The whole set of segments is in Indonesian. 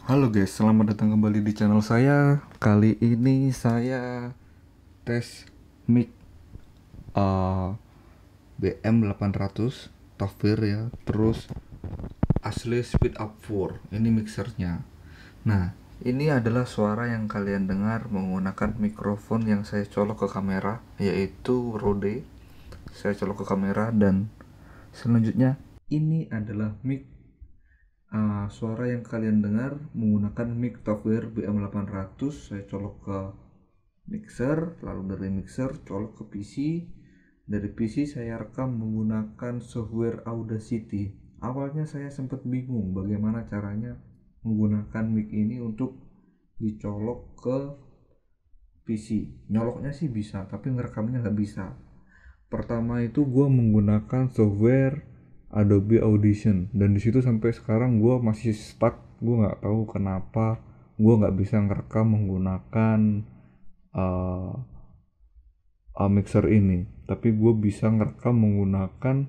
Halo guys, selamat datang kembali di channel saya. Kali ini saya tes mic uh, eh, BM800 Tafir ya, terus asli Speed Up 4. Ini mixernya. Nah, ini adalah suara yang kalian dengar menggunakan mikrofon yang saya colok ke kamera, yaitu Rode. Saya colok ke kamera dan selanjutnya ini adalah mic suara yang kalian dengar menggunakan mic software BM800 saya colok ke mixer lalu dari mixer colok ke PC dari PC saya rekam menggunakan software Audacity awalnya saya sempat bingung bagaimana caranya menggunakan mic ini untuk dicolok ke PC nyoloknya sih bisa tapi ngerekamnya nggak bisa pertama itu gue menggunakan software Adobe Audition dan disitu sampai sekarang gue masih stuck gue nggak tahu kenapa gue nggak bisa ngerekam menggunakan uh, uh, mixer ini tapi gue bisa ngerekam menggunakan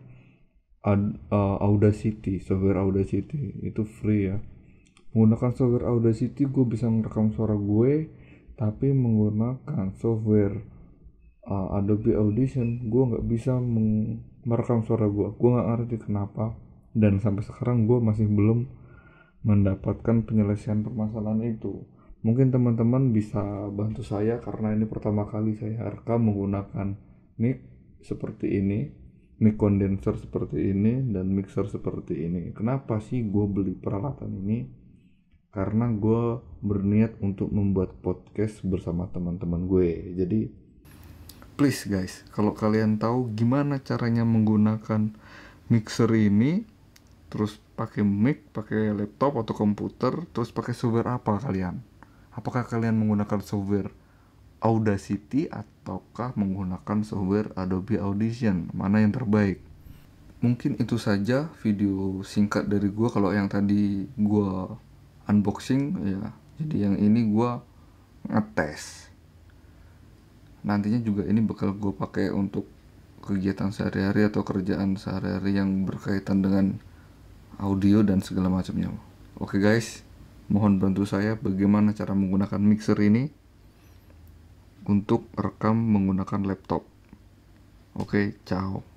ad, uh, Audacity software Audacity itu free ya menggunakan software Audacity gue bisa ngerekam suara gue tapi menggunakan software uh, ah, Adobe Audition gue nggak bisa merekam suara gue gue nggak ngerti kenapa dan sampai sekarang gue masih belum mendapatkan penyelesaian permasalahan itu mungkin teman-teman bisa bantu saya karena ini pertama kali saya rekam menggunakan mic seperti ini mic condenser seperti ini dan mixer seperti ini kenapa sih gue beli peralatan ini karena gue berniat untuk membuat podcast bersama teman-teman gue jadi please guys kalau kalian tahu gimana caranya menggunakan mixer ini terus pakai mic pakai laptop atau komputer terus pakai software apa kalian apakah kalian menggunakan software Audacity ataukah menggunakan software Adobe Audition mana yang terbaik mungkin itu saja video singkat dari gue kalau yang tadi gue unboxing ya jadi yang ini gue ngetes nantinya juga ini bakal gue pakai untuk kegiatan sehari-hari atau kerjaan sehari-hari yang berkaitan dengan audio dan segala macamnya. Oke guys, mohon bantu saya bagaimana cara menggunakan mixer ini untuk rekam menggunakan laptop. Oke, ciao.